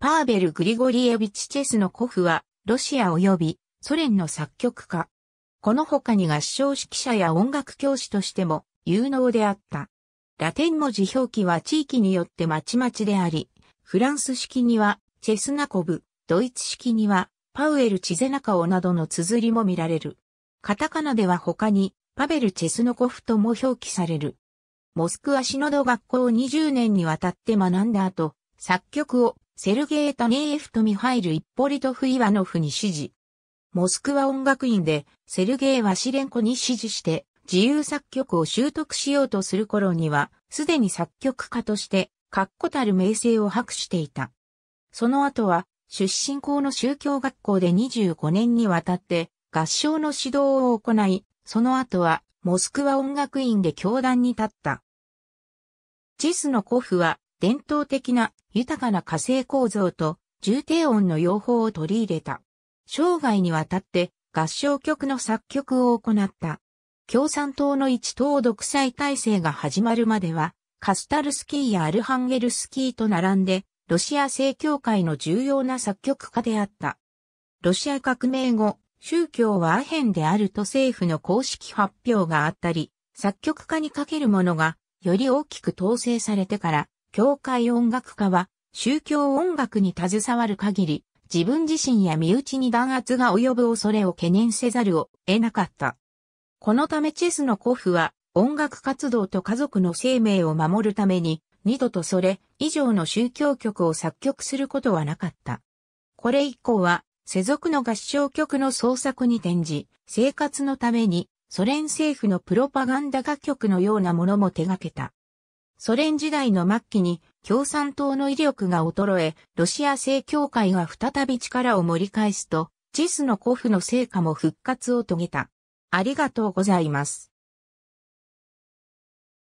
パーベル・グリゴリエビチ・チェスのコフは、ロシア及びソ連の作曲家。この他に合唱指揮者や音楽教師としても有能であった。ラテン文字表記は地域によってまちまちであり、フランス式にはチェスナコブ、ドイツ式にはパウエル・チゼナカオなどの綴りも見られる。カタカナでは他にパベル・チェスノコフとも表記される。モスクワシノド学校20年にわたって学んだ後、作曲をセルゲー・タネーエフとミハイル・イッポリトフ・イワノフに指示。モスクワ音楽院でセルゲイ・ワシレンコに指示して自由作曲を習得しようとする頃には、すでに作曲家として確固たる名声を博していた。その後は、出身校の宗教学校で25年にわたって合唱の指導を行い、その後はモスクワ音楽院で教壇に立った。チスのコフは伝統的な豊かな火星構造と重低音の用法を取り入れた。生涯にわたって合唱曲の作曲を行った。共産党の一党独裁体制が始まるまでは、カスタルスキーやアルハンゲルスキーと並んで、ロシア正教会の重要な作曲家であった。ロシア革命後、宗教はアヘンであると政府の公式発表があったり、作曲家にかけるものがより大きく統制されてから、教会音楽家は、宗教音楽に携わる限り、自分自身や身内に弾圧が及ぶ恐れを懸念せざるを得なかった。このためチェスのコフは、音楽活動と家族の生命を守るために、二度とそれ以上の宗教曲を作曲することはなかった。これ以降は、世俗の合唱曲の創作に転じ、生活のために、ソ連政府のプロパガンダ楽曲のようなものも手掛けた。ソ連時代の末期に共産党の威力が衰え、ロシア正教会が再び力を盛り返すと、チスの古布の成果も復活を遂げた。ありがとうございます。